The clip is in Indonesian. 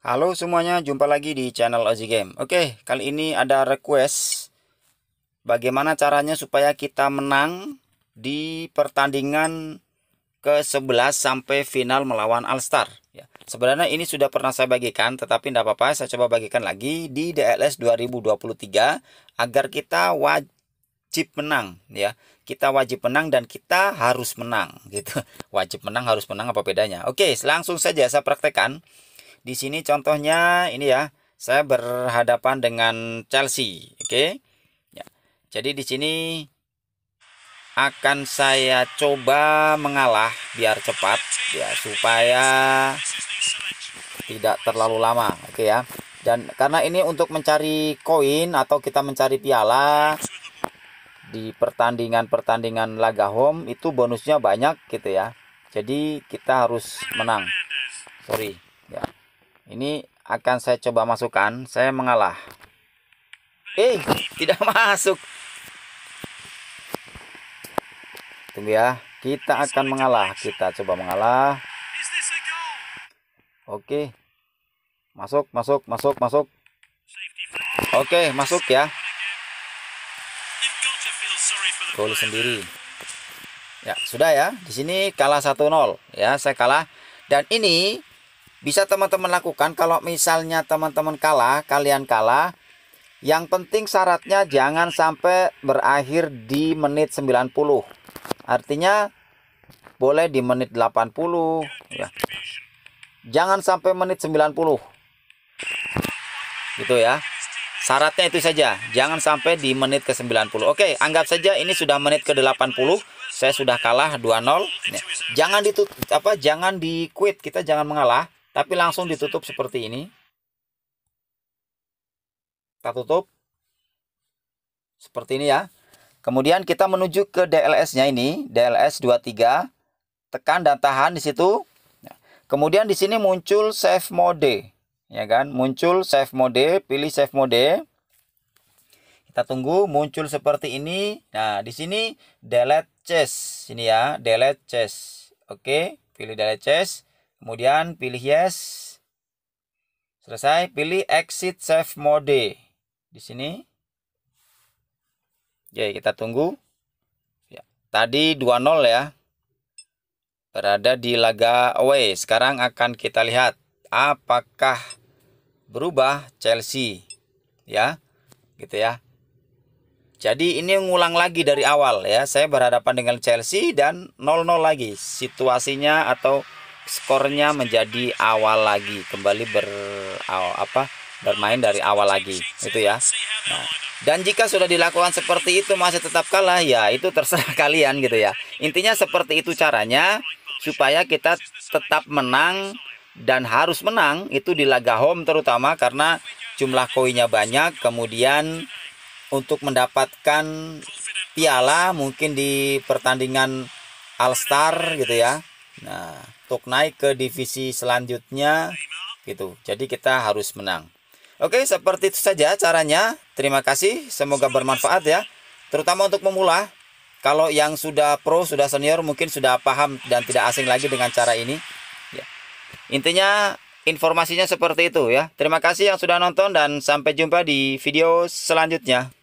Halo semuanya, jumpa lagi di channel Ozi Game. Oke, kali ini ada request bagaimana caranya supaya kita menang di pertandingan ke-11 sampai final melawan Alstar. Ya. Sebenarnya ini sudah pernah saya bagikan, tetapi tidak apa-apa, saya coba bagikan lagi di DLS 2023 agar kita wajib menang ya. Kita wajib menang dan kita harus menang gitu. Wajib menang, harus menang apa bedanya? Oke, langsung saja saya praktekan. Di sini contohnya ini ya, saya berhadapan dengan Chelsea, oke? Okay? Ya. Jadi di sini akan saya coba mengalah biar cepat ya supaya tidak terlalu lama, oke okay ya. Dan karena ini untuk mencari koin atau kita mencari piala di pertandingan-pertandingan laga home itu bonusnya banyak gitu ya. Jadi kita harus menang. Sorry. Ini akan saya coba masukkan. Saya mengalah. Eh, tidak masuk. Tunggu ya. Kita akan mengalah. Kita coba mengalah. Oke. Masuk, masuk, masuk, masuk. Oke, masuk ya. Gol sendiri. Ya, sudah ya. Di sini kalah 1-0 ya, saya kalah. Dan ini bisa teman-teman lakukan kalau misalnya teman-teman kalah kalian kalah yang penting syaratnya jangan sampai berakhir di menit 90 artinya boleh di menit 80 ya. jangan sampai menit 90 gitu ya syaratnya itu saja jangan sampai di menit ke 90 oke anggap saja ini sudah menit ke 80 saya sudah kalah 2-0 jangan ditutup apa jangan di quit kita jangan mengalah tapi langsung ditutup seperti ini kita tutup seperti ini ya kemudian kita menuju ke DLS nya ini DLS 23 tekan dan tahan di situ kemudian di sini muncul save mode ya kan muncul save mode pilih save mode kita tunggu muncul seperti ini nah di sini delete chest ini ya delete chest oke pilih delete chest Kemudian pilih yes. Selesai, pilih exit save mode di sini. Oke, kita tunggu. Ya, tadi 2-0 ya. Berada di laga away. Sekarang akan kita lihat apakah berubah Chelsea ya. Gitu ya. Jadi ini ngulang lagi dari awal ya. Saya berhadapan dengan Chelsea dan 0-0 lagi. Situasinya atau skornya menjadi awal lagi kembali ber apa bermain dari awal lagi itu ya nah, dan jika sudah dilakukan seperti itu masih tetap kalah ya itu terserah kalian gitu ya intinya seperti itu caranya supaya kita tetap menang dan harus menang itu di laga home terutama karena jumlah koinnya banyak kemudian untuk mendapatkan piala mungkin di pertandingan All Star gitu ya Nah, untuk naik ke divisi selanjutnya gitu. Jadi kita harus menang. Oke, seperti itu saja caranya. Terima kasih, semoga bermanfaat ya. Terutama untuk pemula. Kalau yang sudah pro, sudah senior mungkin sudah paham dan tidak asing lagi dengan cara ini. Ya. Intinya informasinya seperti itu ya. Terima kasih yang sudah nonton dan sampai jumpa di video selanjutnya.